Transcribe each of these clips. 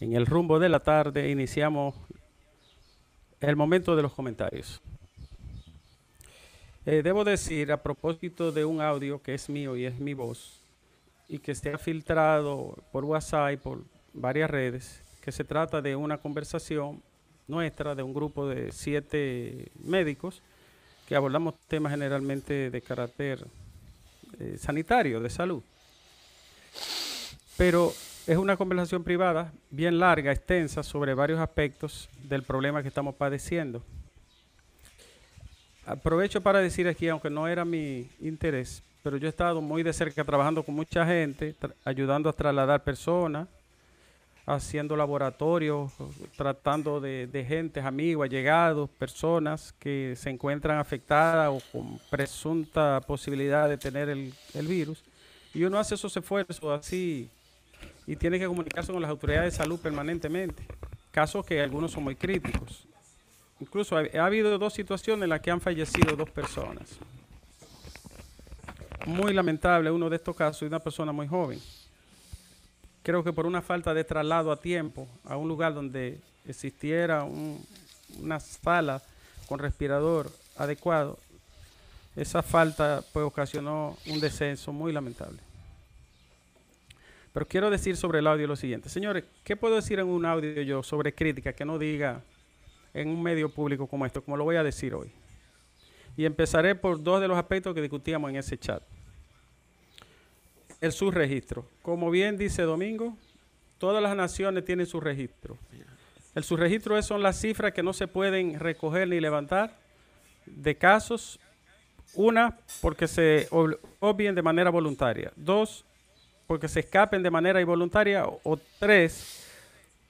En el rumbo de la tarde iniciamos el momento de los comentarios. Eh, debo decir, a propósito de un audio que es mío y es mi voz, y que se ha filtrado por WhatsApp y por varias redes, que se trata de una conversación nuestra de un grupo de siete médicos que abordamos temas generalmente de carácter eh, sanitario, de salud. Pero es una conversación privada, bien larga, extensa, sobre varios aspectos del problema que estamos padeciendo. Aprovecho para decir aquí, aunque no era mi interés, pero yo he estado muy de cerca trabajando con mucha gente, ayudando a trasladar personas, haciendo laboratorios, tratando de, gente, amigos, allegados, personas que se encuentran afectadas o con presunta posibilidad de tener el, el virus. Y uno hace esos esfuerzos así y tiene que comunicarse con las autoridades de salud permanentemente. Casos que algunos son muy críticos. Incluso ha, habido dos situaciones en las que han fallecido dos personas. Muy lamentable uno de estos casos y una persona muy joven. Creo que por una falta de traslado a tiempo a un lugar donde existiera una sala con respirador adecuado, esa falta pues, ocasionó un descenso muy lamentable. Pero quiero decir sobre el audio lo siguiente. Señores, ¿qué puedo decir en un audio yo sobre crítica que no diga en un medio público como esto, como lo voy a decir hoy? Y empezaré por dos de los aspectos que discutíamos en ese chat. El subregistro. Como bien dice Domingo, todas las naciones tienen su registro. El subregistro es, son las cifras que no se pueden recoger ni levantar de casos. Una, porque se obvien de manera voluntaria. Dos, porque se escapen de manera involuntaria, o tres,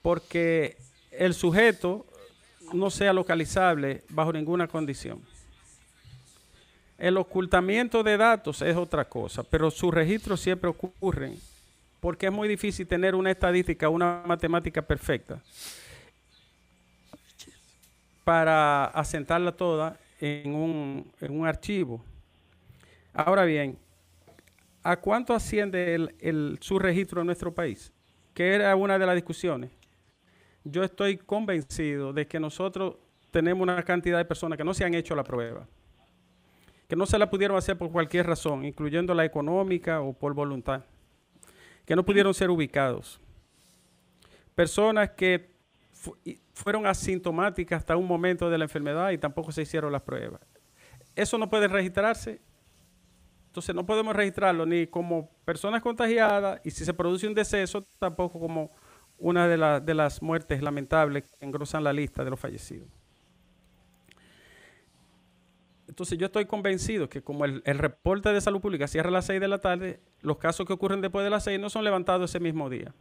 porque el sujeto no sea localizable bajo ninguna condición. El ocultamiento de datos es otra cosa, pero sus registros siempre ocurren porque es muy difícil tener una estadística, una matemática perfecta para asentarla toda en un, en un archivo. Ahora bien, ¿a cuánto asciende el, el, su registro en nuestro país? Que era una de las discusiones. Yo estoy convencido de que nosotros tenemos una cantidad de personas que no se han hecho la prueba, que no se la pudieron hacer por cualquier razón, incluyendo la económica o por voluntad, que no pudieron ser ubicados. Personas que fueron asintomáticas hasta un momento de la enfermedad y tampoco se hicieron las pruebas. Eso no puede registrarse entonces no podemos registrarlo ni como personas contagiadas y si se produce un deceso, tampoco como una de, las muertes lamentables que engrosan la lista de los fallecidos. Entonces yo estoy convencido que como el, el, reporte de salud pública cierra a las 6 de la tarde, los casos que ocurren después de las 6 no son levantados ese mismo día.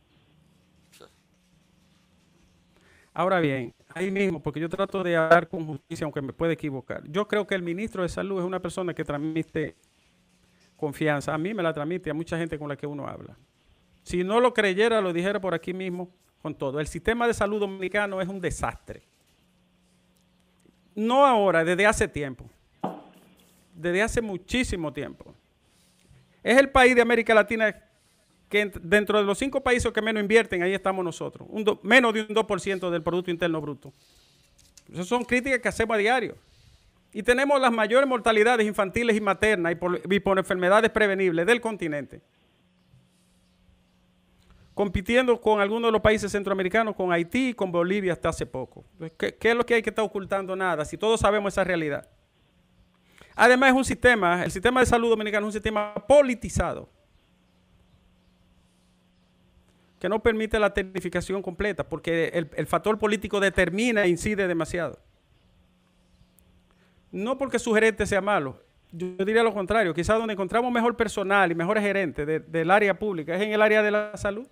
Ahora bien, ahí mismo, porque yo trato de hablar con justicia, aunque me puede equivocar. Yo creo que el ministro de Salud es una persona que transmite confianza. A mí me la transmite, a mucha gente con la que uno habla. Si no lo creyera, lo dijera por aquí mismo con todo. El sistema de salud dominicano es un desastre. No ahora, desde hace tiempo. Desde hace muchísimo tiempo. Es el país de América Latina que dentro de los cinco países que menos invierten, ahí estamos nosotros. Un menos de un 2% del Producto Interno Bruto. Esas son críticas que hacemos a diario y tenemos las mayores mortalidades infantiles y maternas y por, enfermedades prevenibles del continente. Compitiendo con algunos de los países centroamericanos, con Haití y con Bolivia hasta hace poco. ¿Qué, es lo que hay que estar ocultando? Nada, si todos sabemos esa realidad. Además es un sistema, el sistema de salud dominicano es un sistema politizado que no permite la tecnificación completa, porque el, el factor político determina e incide demasiado no porque su gerente sea malo, yo diría lo contrario, quizás donde encontramos mejor personal y mejores gerentes del área pública es en el área de la salud.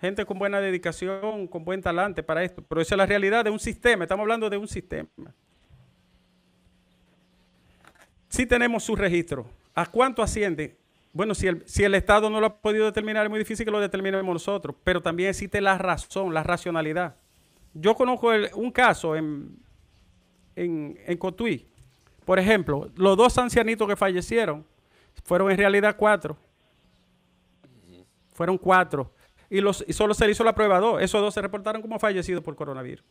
Gente con buena dedicación, con buen talante para esto, pero esa es la realidad de un sistema, estamos hablando de un sistema. Sí tenemos su registro. ¿A cuánto asciende? Bueno, si el, si el Estado no lo ha podido determinar, es muy difícil que lo determinemos nosotros, pero también existe la razón, la racionalidad. Yo conozco un caso en en, Cotuí. Por ejemplo, los dos ancianitos que fallecieron fueron en realidad cuatro. Fueron cuatro. Y, los, solo se le hizo la prueba a dos. Esos dos se reportaron como fallecidos por coronavirus.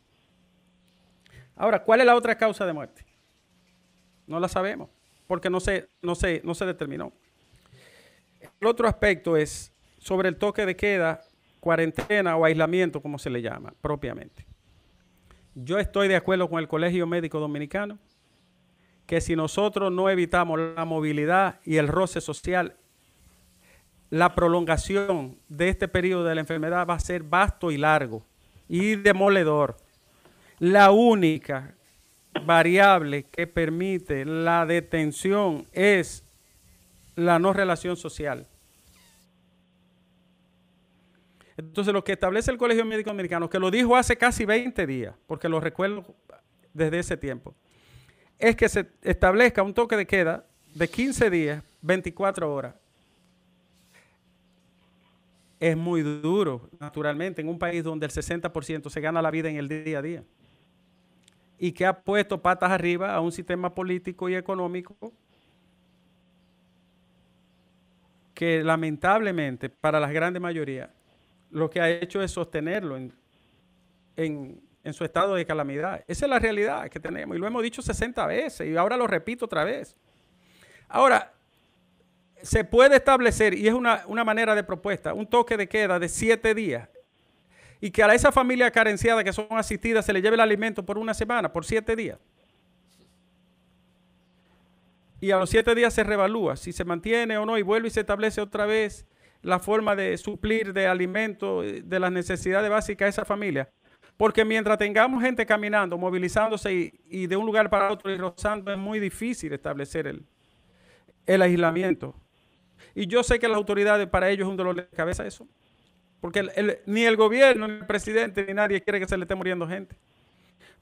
Ahora, ¿cuál es la otra causa de muerte? No la sabemos, porque no se, no se, no se determinó. El otro aspecto es sobre el toque de queda, cuarentena o aislamiento, como se le llama propiamente. Yo estoy de acuerdo con el Colegio Médico Dominicano que si nosotros no evitamos la movilidad y el roce social, la prolongación de este periodo de la enfermedad va a ser vasto y largo y demoledor. La única variable que permite la detención es la no relación social. Entonces, lo que establece el Colegio Médico Americano, que lo dijo hace casi 20 días, porque lo recuerdo desde ese tiempo, es que se establezca un toque de queda de 15 días, 24 horas. Es muy duro, naturalmente, en un país donde el 60% se gana la vida en el día a día y que ha puesto patas arriba a un sistema político y económico que lamentablemente para las grandes mayorías lo que ha hecho es sostenerlo en, su estado de calamidad. Esa es la realidad que tenemos y lo hemos dicho 60 veces y ahora lo repito otra vez. Ahora, se puede establecer, y es una, una manera de propuesta, un toque de queda de siete días y que a esa familia carenciada que son asistidas se le lleve el alimento por una semana, por siete días. Y a los siete días se revalúa si se mantiene o no y vuelve y se establece otra vez la forma de suplir de alimento, eh, de las necesidades básicas de esa familia. Porque mientras tengamos gente caminando, movilizándose y, de un lugar para otro y rozando, es muy difícil establecer el, aislamiento. Y yo sé que las autoridades, para ellos es un dolor de cabeza eso. Porque ni el gobierno, ni el presidente, ni nadie quiere que se le esté muriendo gente.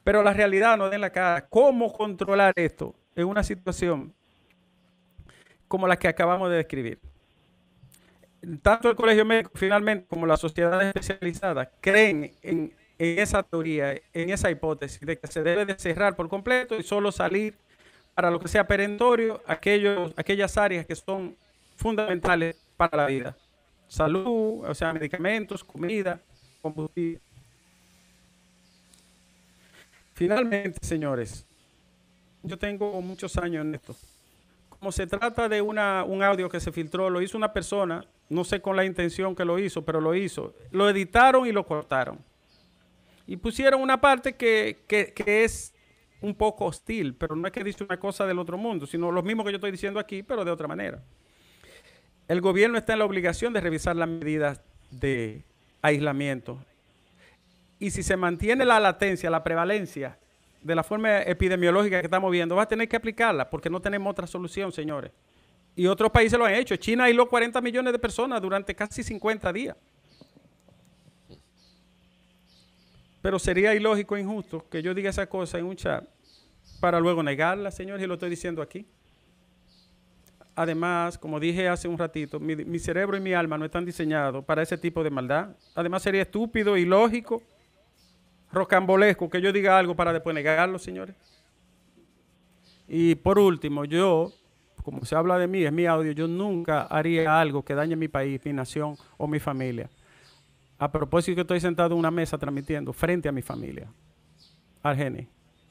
Pero la realidad nos da en la cara. ¿Cómo controlar esto en una situación como la que acabamos de describir? tanto el Colegio Médico finalmente como la sociedad especializada creen en, esa teoría, en esa hipótesis de que se debe de cerrar por completo y solo salir para lo que sea perentorio aquellas áreas que son fundamentales para la vida. Salud, o sea, medicamentos, comida, combustible. Finalmente, señores, yo tengo muchos años en esto como se trata de una, un audio que se filtró, lo hizo una persona, no sé con la intención que lo hizo, pero lo hizo. Lo editaron y lo cortaron. Y pusieron una parte que, que es un poco hostil, pero no es que dice una cosa del otro mundo, sino lo mismo que yo estoy diciendo aquí, pero de otra manera. El gobierno está en la obligación de revisar las medidas de aislamiento. Y si se mantiene la latencia, la prevalencia de la forma epidemiológica que estamos viendo, vas a tener que aplicarla porque no tenemos otra solución, señores. Y otros países lo han hecho. China aisló 40 millones de personas durante casi 50 días. Pero sería ilógico e injusto que yo diga esa cosa en un chat para luego negarla, señores, y lo estoy diciendo aquí. Además, como dije hace un ratito, mi, cerebro y mi alma no están diseñados para ese tipo de maldad. Además, sería estúpido, ilógico rocambolesco que yo diga algo para después negarlo, señores. Y por último, yo, como se habla de mí, es mi audio, yo nunca haría algo que dañe mi país, mi nación o mi familia. A propósito, que estoy sentado en una mesa transmitiendo frente a mi familia.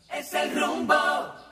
Es el